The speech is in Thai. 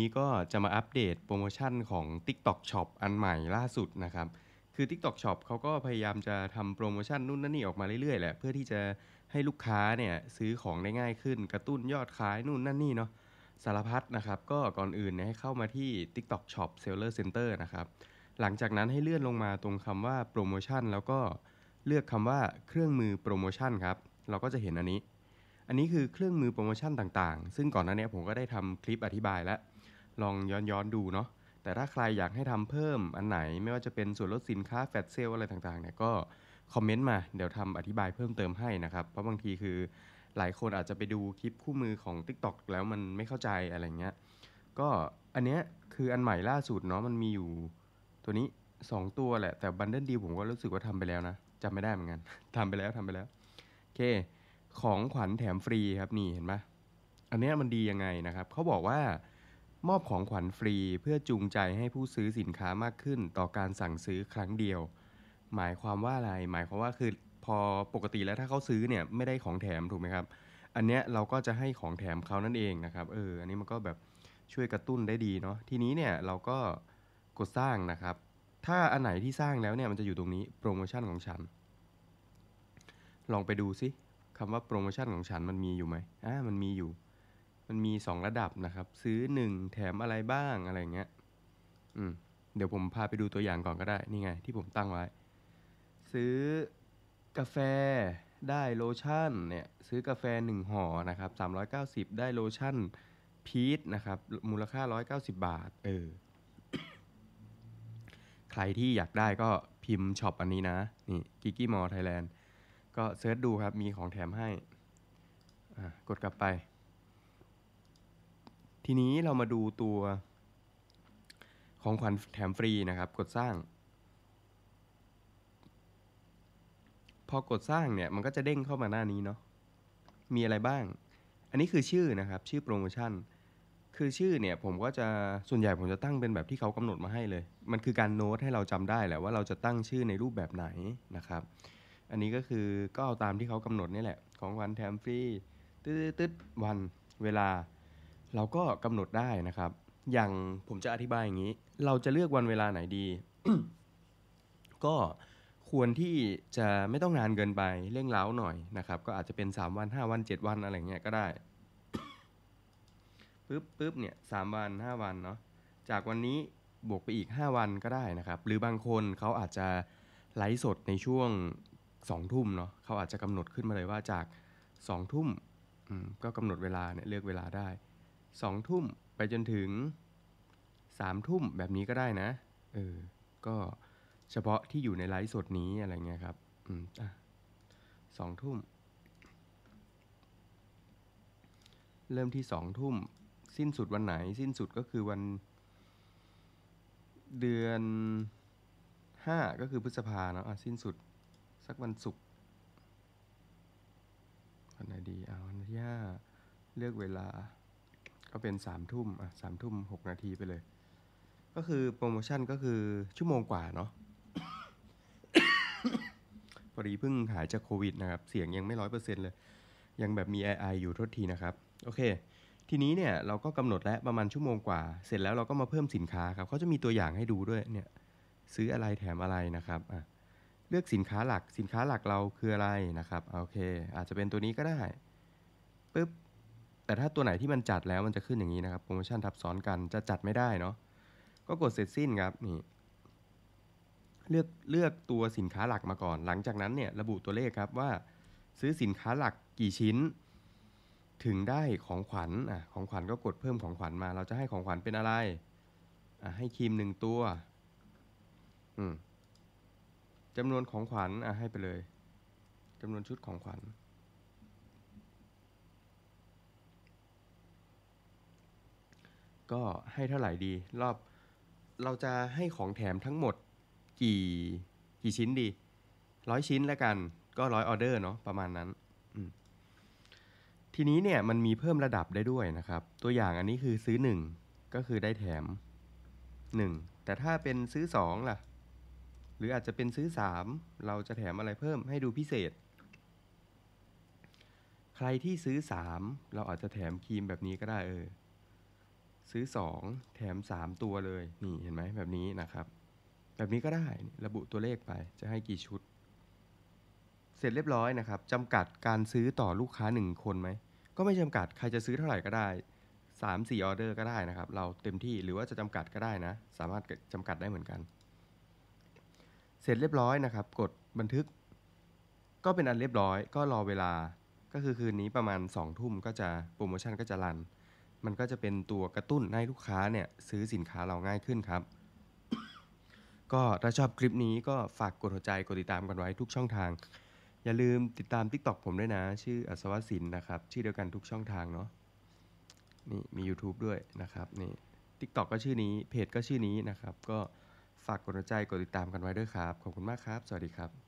นี้ก็จะมาอัปเดตโปรโมชั่นของ TikTok Shop อันใหม่ล่าสุดนะครับ คือ TikTok Shop เขาก็พยายามจะทำโปรโมชั่นนู่นนั่นนี่ออกมาเรื่อยๆแหละเพื่อที่จะให้ลูกค้าเนี่ยซื้อของได้ง่ายขึ้น กระตุ้นยอดขายนู่นนั่นนี่เนาะสารพัดนะครับก็ก่อนอื่นเนี่ยให้เข้ามาที่ TikTok Shop Seller Center นะครับหลังจากนั้นให้เลื่อนลงมาตรงคำว่าโปรโมชั่นแล้วก็เลือกคำว่าเครื่องมือโปรโมชั่นครับเราก็จะเห็นอันนี้อันนี้คือเครื่องมือโปรโมชั่นต่างๆซึ่งก่อนหน้านี้ผมก็ได้ทำคลิปอธิบายแล้วลองย้อนย้อนดูเนาะ แต่ถ้าใครอยากให้ทำเพิ่มอันไหนไม่ว่าจะเป็นส่วนลดสินค้า แฟชเซลอะไรต่างๆเนี่ยก็คอมเมนต์มา เดี๋ยวทำอธิบายเพิ่มเติมให้นะครับ เพราะบางทีคือหลายคนอาจจะไปดูคลิปคู่มือของ Tik t o อกแล้วมันไม่เข้าใจอะไรเงี้ย ก็อันเนี้ยคืออันใหม่ล่าสุดเนาะมันมีอยู่ ตัวนี้ 2 ตัวแหละแต่บันเดิลดีผมก็รู้สึกว่าทำาไปแล้วนะจำไม่ได้เหมือนกันทำาไปแล้วทำาไปแล้วโอเค ของขวัญแถมฟรีครับนี่เห็นไหมอันเนี้ยมันดียังไงนะครับเขาบอกว่ามอบของขวัญฟรีเพื่อจูงใจให้ผู้ซื้อสินค้ามากขึ้นต่อการสั่งซื้อครั้งเดียว หมายความว่าอะไร หมายความว่าคือพอปกติแล้วถ้าเขาซื้อเนี่ยไม่ได้ของแถมถูกไหมครับ อันเนี้ยเราก็จะให้ของแถมเขานั่นเองนะครับเอออันนี้มันก็แบบช่วยกระตุ้นได้ดีเนาะทีนี้เนี่ยเราก็กดสร้างนะครับ ถ้าอันไหนที่สร้างแล้วเนี่ยมันจะอยู่ตรงนี้โปรโมชั่นของฉัน ลองไปดูซิคำว่าโปรโมชั่นของฉันมันมีอยู่ไหมอ่ามันมีอยู่มันมีสองระดับนะครับ ซื้อหนึ่งแถมอะไรบ้างอะไรเงี้ยอืมเดี๋ยวผมพาไปดูตัวอย่างก่อนก็ได้ นี่ไงที่ผมตั้งไว้ ซื้อกาแฟได้โลชั่นเนี่ย ซื้อกาแฟหนึ่งห่อนะครับสามร้อยเกาสิบได้โลชั่นพีทนะครับ มูลค่าร้0อยเกาสิบบาท เออ ใครที่อยากได้ก็พิมพ์ช็อปอันนี้นะ นี่กิกี้มอลไทยแลนด์ก็เซิร์ชดูครับ มีของแถมให้ กดกลับไปทีนี้เรามาดูตัวของขวัญแถมฟรีนะครับ กดสร้าง พอกดสร้างเนี่ยมันก็จะเด้งเข้ามาหน้านี้เนาะมีอะไรบ้าง อันนี้คือชื่อนะครับ ชื่อโปรโมชั่นคือชื่อเนี่ย ผมก็จะส่วนใหญ่ ผมจะตั้งเป็นแบบที่เขากำหนดมาให้เลย มันคือการโน้ตให้เราจำได้แหละว่าเราจะตั้งชื่อในรูปแบบไหนนะครับ อันนี้ก็คือก็เอาตามที่เขากำหนดนี่แหละของวันแถมฟรีตึ๊ดวันเวลาเราก็กำหนดได้นะครับ อย่างผมจะอธิบายอย่างนี้ เราจะเลือกวันเวลาไหนดี ก็ควรที่จะไม่ต้องนานเกินไปเร่งเร้าหน่อยนะครับ ก็อาจจะเป็น 3 วัน 5 วัน 7 วันอะไรเงี้ยก็ได้ ปึ๊บปึ๊บเนี่ยสวัน 5 วันเนาะ จากวันนี้บวกไปอีก 5 วันก็ได้นะครับ หรือบางคนเขาอาจจะไลฟ์สดในช่วง2ทุ่มเนาะเขาอาจจะกำหนดขึ้นมาเลยว่าจาก 2 ทุ่ม ก็กำหนดเวลาเนี่ยเลือกเวลาได้สองทุ่มไปจนถึงสามทุ่มแบบนี้ก็ได้นะ เออ ก็เฉพาะที่อยู่ในไลฟ์สดนี้อะไรเงี้ยครับ อืม อ่ะสองทุ่ม เริ่มที่สองทุ่ม สิ้นสุดวันไหน สิ้นสุดก็คือวัน เดือนห้าก็คือพฤษภาเนาะะสิ้นสุด สักวันศุกร์ วันไหนดี เอา วันที่ห้าเลือกเวลาก็เป็นสามทุ่มสามทุ่มหกนาทีไปเลย ก็คือโปรโมชั่นก็คือชั่วโมงกว่าเนาะพอดีเพิ่งหายจากโควิดนะครับ เสียงยังไม่ร้อยเปอร์เซ็นต์เลย ยังแบบมีไอไออยู่ทษทีนะครับโอเค ทีนี้เนี่ยเราก็กำหนดแล้วประมาณชั่วโมงกว่า เสร็จแล้วเราก็มาเพิ่มสินค้าครับเขาจะมีตัวอย่างให้ดูด้วยเนี่ยซื้ออะไรแถมอะไรนะครับอ่ะเลือกสินค้าหลักสินค้าหลักเราคืออะไรนะครับโอเคอาจจะเป็นตัวนี้ก็ได้ปึ๊บแต่ถ้าตัวไหนที่มันจัดแล้วมันจะขึ้นอย่างนี้นะครับโปรโมชั่นทับซ้อนกันจะจัดไม่ได้เนาะก็กดเสร็จสิ้นครับนี่เลือกเลือกตัวสินค้าหลักมาก่อน หลังจากนั้นเนี่ย ระบุตัวเลขครับว่า ซื้อสินค้าหลักกี่ชิ้น ถึงได้ของขวัญอ่ะของขวัญก็กดเพิ่มของขวัญมา เราจะให้ของขวัญเป็นอะไรอ่ะให้ครีมหนึ่งตัว อืมจำนวนของขวัญอ่ะให้ไปเลยจำนวนชุดของขวัญก็ให้เท่าไหร่ดี รอบเราจะให้ของแถมทั้งหมด กี่กี่ชิ้นดีร้อยชิ้นแล้วกัน ก็ร้อยออเดอร์เนาะประมาณนั้น ทีนี้เนี่ยมันมีเพิ่มระดับได้ด้วยนะครับ ตัวอย่างอันนี้คือซื้อ 1 ก็คือได้แถม 1 แต่ถ้าเป็นซื้อ2ล่ะ หรืออาจจะเป็นซื้อ 3 เราจะแถมอะไรเพิ่มให้ดูพิเศษ ใครที่ซื้อ3เราอาจจะแถมครีมแบบนี้ก็ได้เออซื้อ 2 แถม 3 ตัวเลยนี่เห็นไหมแบบนี้นะครับ แบบนี้ก็ได้ระบุตัวเลขไป จะให้กี่ชุด เสร็จเรียบร้อยนะครับจำกัดการซื้อต่อลูกค้า 1 คนไหมก็ไม่จำกัดใครจะซื้อเท่าไหร่ก็ได้ 3 4ออเดอร์ก็ได้นะครับเราเต็มที่หรือว่าจะจำกัดก็ได้นะ สามารถจำกัดได้เหมือนกัน เสร็จเรียบร้อยนะครับ กดบันทึก ก็เป็นอันเรียบร้อย ก็รอเวลา ก็คือคืนนี้ประมาณ2ทุ่มก็จะโปรโมชั่นก็จะรันมันก็จะเป็นตัวกระตุ้นให้ลูกค้าเนี่ยซื้อสินค้าเราง่ายขึ้นครับ ก็ถ้าชอบคลิปนี้ก็ฝากกดหัวใจกดติดตามกันไว้ทุกช่องทางอย่าลืมติดตาม TikTok ผมด้วยนะ ชื่ออัศวศิลป์นะครับชื่อเดียวกันทุกช่องทางเนาะนี่มี YouTube ด้วยนะครับนี่ TikTok ก็ชื่อนี้เพจก็ชื่อนี้นะครับ ก็ฝากกดหัวใจกดติดตามกันไว้ด้วยครับ ขอบคุณมากครับ สวัสดีครับ